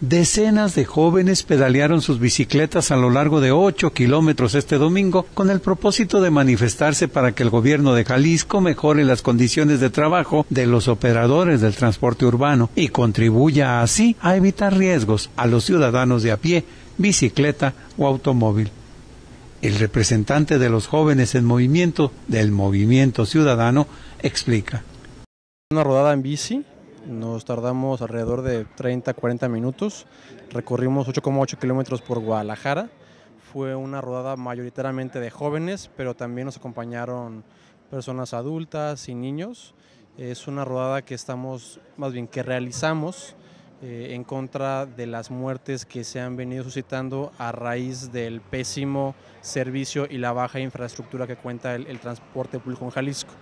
Decenas de jóvenes pedalearon sus bicicletas a lo largo de 8 kilómetros este domingo con el propósito de manifestarse para que el gobierno de Jalisco mejore las condiciones de trabajo de los operadores del transporte urbano y contribuya así a evitar riesgos a los ciudadanos de a pie, bicicleta o automóvil. El representante de los jóvenes en movimiento del Movimiento Ciudadano explica. Una rodada en bici nos tardamos alrededor de 30, 40 minutos. Recorrimos 8,8 kilómetros por Guadalajara. Fue una rodada mayoritariamente de jóvenes, pero también nos acompañaron personas adultas y niños. Es una rodada que estamos, más bien que realizamos eh, en contra de las muertes que se han venido suscitando a raíz del pésimo servicio y la baja infraestructura que cuenta el transporte público en Jalisco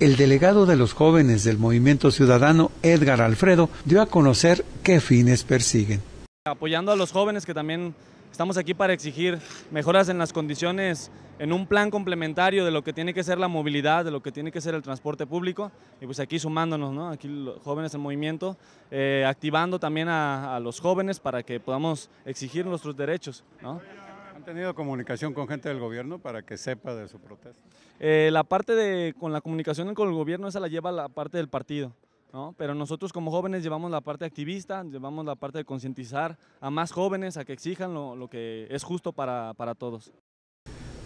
el delegado de los jóvenes del Movimiento Ciudadano, Edgar Alfredo, dio a conocer qué fines persiguen. Apoyando a los jóvenes que también estamos aquí para exigir mejoras en las condiciones, en un plan complementario de lo que tiene que ser la movilidad, de lo que tiene que ser el transporte público, y pues aquí sumándonos, ¿no? aquí los jóvenes en movimiento, eh, activando también a, los jóvenes para que podamos exigir nuestros derechos. ¿Han tenido comunicación con gente del gobierno para que sepa de su protesta? Eh, la parte de con la comunicación con el gobierno, esa la lleva la parte del partido. ¿no? Pero nosotros como jóvenes llevamos la parte activista, llevamos la parte de concientizar a más jóvenes a que exijan lo, que es justo para, todos.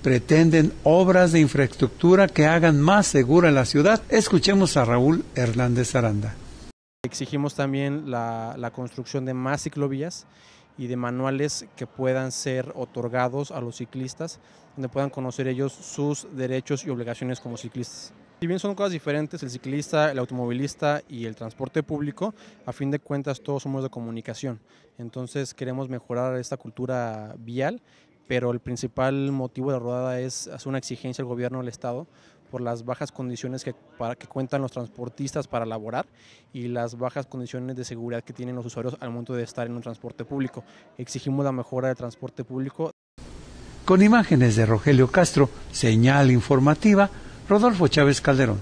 Pretenden obras de infraestructura que hagan más segura la ciudad. Escuchemos a Raúl Hernández Aranda. Exigimos también la, la construcción de más ciclovías y de manuales que puedan ser otorgados a los ciclistas, donde puedan conocer ellos sus derechos y obligaciones como ciclistas. Si bien son cosas diferentes, el ciclista, el automovilista y el transporte público, a fin de cuentas todos somos de comunicación. Entonces queremos mejorar esta cultura vial pero el principal motivo de la rodada es hacer una exigencia al gobierno del Estado por las bajas condiciones que, que cuentan los transportistas para laborar y las bajas condiciones de seguridad que tienen los usuarios al momento de estar en un transporte público. Exigimos la mejora del transporte público. Con imágenes de Rogelio Castro, señal informativa, Rodolfo Chávez Calderón.